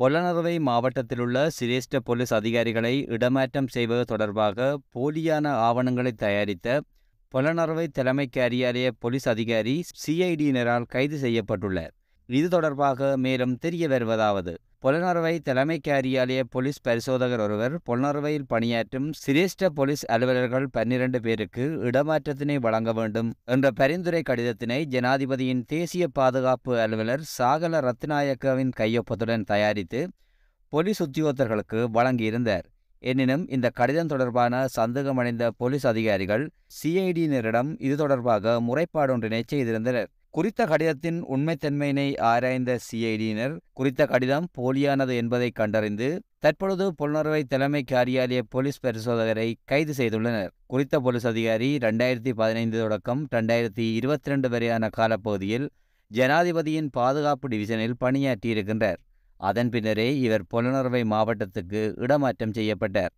பொலனறுவை மாவட்டத்திலுள்ள சிரேஷ்ட போலீஸ் அதிகாரிகளை இடமாற்றம் செய்வது தொடர்பாக போலியான ஆவணங்களை தயாரித்த பொலனறுவை தலைமை காரியாலய போலீஸ் அதிகாரி சிஐடியினரால் கைது செய்யப்பட்டுள்ளார் இது தொடர்பாக மேலும் தெரிய வருவதாவது பொலனறுவை தலைமை காரியாலய போலீஸ் பரிசோதகர் ஒருவர் பொலனறுவையில் பணியாற்றும் சிரேஷ்ட போலீஸ் அலுவலர்கள் பன்னிரண்டு பேருக்கு இடமாற்றத்தினை வழங்க வேண்டும் என்ற பரிந்துரை கடிதத்தினை ஜனாதிபதியின் தேசிய பாதுகாப்பு அலுவலர் சாகல ரத்நாயக்கவின் கையொப்பத்துடன் தயாரித்து போலீஸ் உத்தியோகத்தர்களுக்கு வழங்கியிருந்தார் எனினும் இந்த கடிதம் தொடர்பான சந்தேகமடைந்த போலீஸ் அதிகாரிகள் சிஐடியினரிடம் இது தொடர்பாக முறைப்பாடொன்றினை செய்திருந்தனர் குறித்த கடிதத்தின் உண்மைத்தன்மையினை ஆராய்ந்த சிஐடியினர் குறித்த கடிதம் போலியானது என்பதை கண்டறிந்து தற்பொழுது புலனறுவை தலைமை காரியாலய போலீஸ் பரிசோதகரை கைது செய்துள்ளனர் குறித்த போலீஸ் அதிகாரி ரெண்டாயிரத்தி பதினைந்து தொடக்கம் ரெண்டாயிரத்தி இருபத்தி ரெண்டு வரையான காலப்பகுதியில் ஜனாதிபதியின் பாதுகாப்பு டிவிஷனில் பணியாற்றியிருக்கின்றார் அதன் பின்னரே இவர் புலனறுவை மாவட்டத்துக்கு இடமாற்றம் செய்யப்பட்டார்